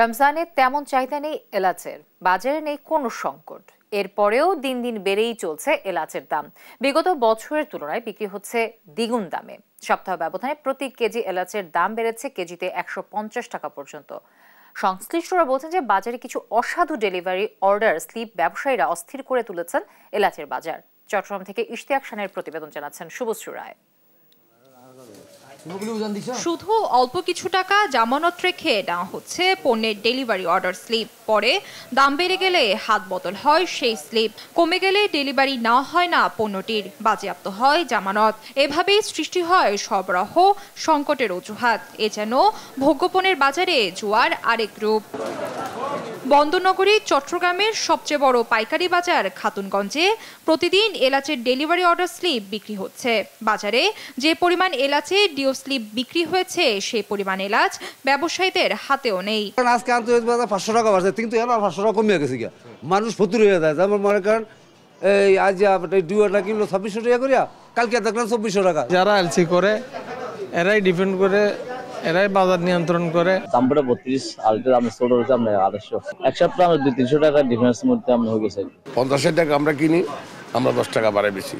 রমজানের তেমন চাহিদা নেই এলাচের বাজারে নেই কোনো সংকট এরপরেও দিন দিন বেড়েই চলছে এলাচের দাম বিগত বছরের তুলনায় বিক্রি হচ্ছে দ্বিগুণ দামে সপ্তাহ ব্যবধানে প্রতি কেজি এলাচের দাম বেড়েছে কেজিতে একশো পঞ্চাশ টাকা পর্যন্ত সংশ্লিষ্টরা বলছেন যে বাজারে কিছু অসাধু ডেলিভারি অর্ডার স্লিপ ব্যবসায়ীরা অস্থির করে তুলেছেন এলাচের বাজার চট্টগ্রাম থেকে ইশতিয়াক শানের প্রতিবেদন জানাচ্ছেন শুভশ্রী রায় শুধু অল্প কিছু টাকা জামানত রেখে নেওয়া হচ্ছে পণ্যের ডেলিভারি অর্ডার স্লিপ পরে দাম বেড়ে গেলে হাত বদল হয় সেই স্লিপ কমে গেলে ডেলিভারি না হয় না পণ্যটির বাজেয়াপ্ত হয় জামানত এভাবেই সৃষ্টি হয় সরবরাহ সংকটের অজুহাত এ যেন ভোগ্যপণের বাজারে জোয়ার আরেক রূপ বন্দরনগরী চট্টগ্রামের সবচেয়ে বড় পাইকারি বাজার খাতুনগঞ্জে প্রতিদিন এলাচের ডেলিভারি অর্ডার স্লিপ বিক্রি হচ্ছে বাজারে যে পরিমাণ এলাচে ডিও স্লিপ বিক্রি হয়েছে সেই পরিমাণ এলাচ ব্যবসায়ীদের হাতেও নেই আজকে আন্তর্জাতিক বাজার পাঁচশো টাকা বাড়ছে কিন্তু এলাচ পাঁচশো টাকা কমে গেছে গিয়া মানুষ ফতুর হয়ে যায় যেমন মনে করেন এই আজ দুটা কিলো ছাব্বিশশো টাকা করিয়া কালকে দেখলাম চব্বিশশো টাকা যারা এলসি করে এরাই ডিপেন্ড করে এরাই বাজার নিয়ন্ত্রণ করে দামটা বত্রিশ আলটের আমি ছোট হচ্ছে আপনার আড়াইশো এক সপ্তাহ আমার দুই তিনশো টাকা ডিফারেন্স মধ্যে আমি হয়ে গেছে পঞ্চাশের টাকা আমরা কিনি আমরা দশ টাকা বাড়াই বেশি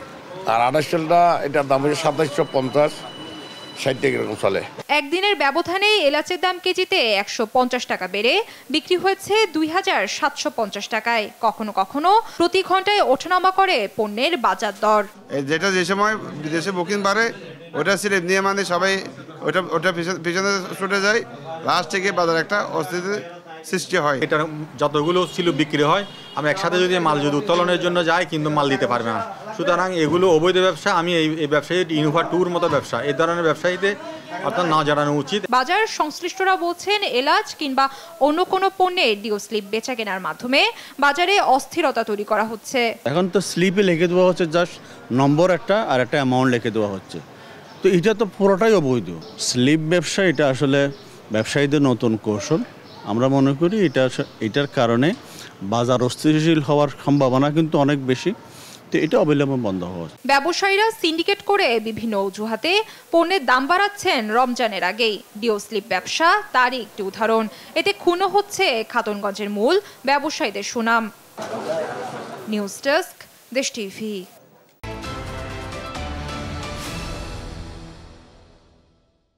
আর আড়াইশোটা এটার দাম হচ্ছে সাতাইশশো পঞ্চাশ একদিনের ব্যবধানে এলাচের দাম কেজিতে একশো পঞ্চাশ টাকা বেড়ে বিক্রি হয়েছে দুই হাজার সাতশো পঞ্চাশ টাকায় কখনো কখনো প্রতি ঘন্টায় ওঠানামা করে পণ্যের বাজার দর যেটা যে সময় বিদেশে বুকিং বাড়ে ওটা স্লিপ নিয়ে মানে সবাই ওটা ওটা পিছনে ছুটে যায় লাস্ট থেকে বাজার একটা অস্তিত্ব সৃষ্টি হয় এটা যতগুলো ছিল বিক্রি হয় আমি একসাথে যদি মাল যদি উত্তোলনের জন্য যাই কিন্তু মাল দিতে পারবে না সুতরাং এগুলো অবৈধ ব্যবসা আমি এই ব্যবসায়ী ইনোভা ট্যুর মতো ব্যবসা এই ধরনের ব্যবসায়ীদের অর্থাৎ না জানানো উচিত বাজার সংশ্লিষ্টরা বলছেন এলাচ কিংবা অন্য কোনো পণ্যে ডিও স্লিপ বেচা কেনার মাধ্যমে বাজারে অস্থিরতা তৈরি করা হচ্ছে এখন তো স্লিপে লিখে দেওয়া হচ্ছে জাস্ট নম্বর একটা আর একটা অ্যামাউন্ট লিখে দেওয়া হচ্ছে তো এটা তো পুরোটাই অবৈধ স্লিপ ব্যবসা এটা আসলে ব্যবসায়ীদের নতুন কৌশল আমরা মনে করি এটা এটার কারণে বাজার অস্থিতিশীল হওয়ার সম্ভাবনা কিন্তু অনেক বেশি তো এটা অবিলম্বে বন্ধ হওয়া ব্যবসায়ীরা সিন্ডিকেট করে বিভিন্ন অজুহাতে পণ্যের দাম বাড়াচ্ছেন রমজানের আগেই ডিও স্লিপ ব্যবসা তারই একটি উদাহরণ এতে খুনও হচ্ছে খাতনগঞ্জের মূল ব্যবসায়ীদের সুনাম নিউজ ডেস্ক দেশ টিভি